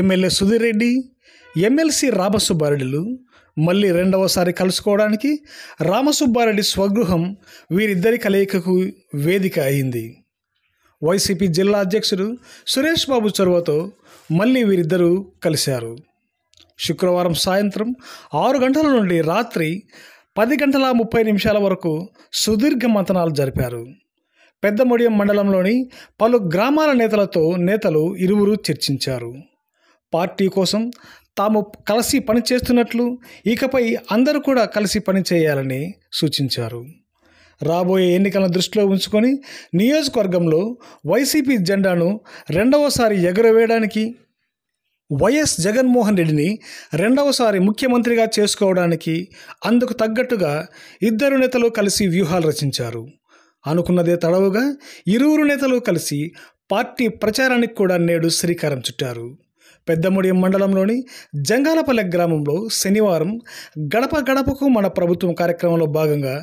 MLA Sudheer Reddy MLC రామసుబ్బారెడ్డిలు మళ్ళీ రెండవసారి కలుసుకోవడానికి రామసుబ్బారెడ్డి స్వగృహం వీరిద్దరి కలయికకు వేదిక అయింది వైసీపీ జిల్లా అధ్యక్షుడు సురేష్ బాబు చొరవతో మళ్ళీ వీరిద్దరూ కలిశారు శుక్రవారం సాయంత్రం ఆరు గంటల నుండి రాత్రి పది గంటల ముప్పై నిమిషాల వరకు సుదీర్ఘ మంతనాలు జరిపారు పెద్దమొడియం మండలంలోని పలు గ్రామాల నేతలతో నేతలు ఇరువురు చర్చించారు పార్టీ కోసం తాము కలిసి పనిచేస్తున్నట్లు ఇకపై అందరూ కూడా కలిసి పనిచేయాలని సూచించారు రాబోయే ఎన్నికలను దృష్టిలో ఉంచుకొని నియోజకవర్గంలో వైసీపీ జెండాను రెండవసారి ఎగురవేయడానికి వైఎస్ జగన్మోహన్ రెడ్డిని రెండవసారి ముఖ్యమంత్రిగా చేసుకోవడానికి అందుకు తగ్గట్టుగా ఇద్దరు నేతలు కలిసి వ్యూహాలు రచించారు అనుకున్నదే తడవుగా ఇరువురు నేతలు కలిసి పార్టీ ప్రచారానికి కూడా నేడు శ్రీకారం చుట్టారు పెద్దముడియం మండలంలోని జంగాలపల్లె గ్రామంలో శనివారం గడప గడపకు మన ప్రభుత్వం కార్యక్రమంలో భాగంగా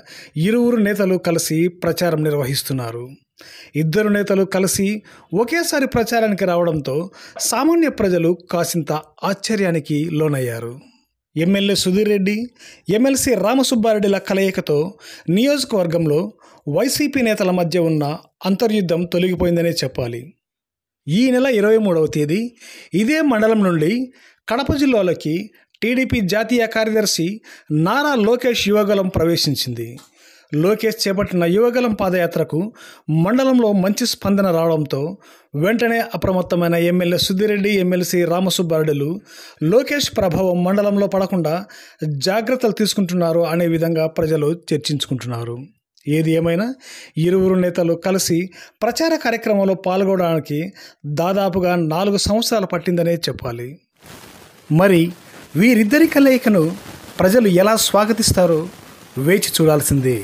ఇరువురు నేతలు కలిసి ప్రచారం నిర్వహిస్తున్నారు ఇద్దరు నేతలు కలిసి ఒకేసారి ప్రచారానికి రావడంతో సామాన్య ప్రజలు కాసింత ఆశ్చర్యానికి లోనయ్యారు ఎమ్మెల్యే సుధీర్ రెడ్డి ఎమ్మెల్సీ రామసుబ్బారెడ్డిల కలయికతో నియోజకవర్గంలో వైసీపీ నేతల మధ్య ఉన్న అంతర్యుద్ధం తొలగిపోయిందనే చెప్పాలి ఈ నెల ఇరవై మూడవ తేదీ ఇదే మండలం నుండి కడప జిల్లాలోకి టీడీపీ జాతీయ కార్యదర్శి నారా లోకేష్ యువగలం ప్రవేశించింది లోకేష్ చేపట్టిన యువగలం పాదయాత్రకు మండలంలో మంచి స్పందన రావడంతో వెంటనే అప్రమత్తమైన ఎమ్మెల్యే సుధిరెడ్డి ఎమ్మెల్సీ రామసుబ్బారెడ్డిలు లోకేష్ ప్రభావం మండలంలో పడకుండా జాగ్రత్తలు తీసుకుంటున్నారు అనే విధంగా ప్రజలు చర్చించుకుంటున్నారు ఏది ఏమైనా ఇరువురు నేతలు కలిసి ప్రచార కార్యక్రమంలో పాల్గొనడానికి దాదాపుగా నాలుగు సంవత్సరాలు పట్టిందనే చెప్పాలి మరి వీరిద్దరి కలయికను ప్రజలు ఎలా స్వాగతిస్తారో వేచి చూడాల్సిందే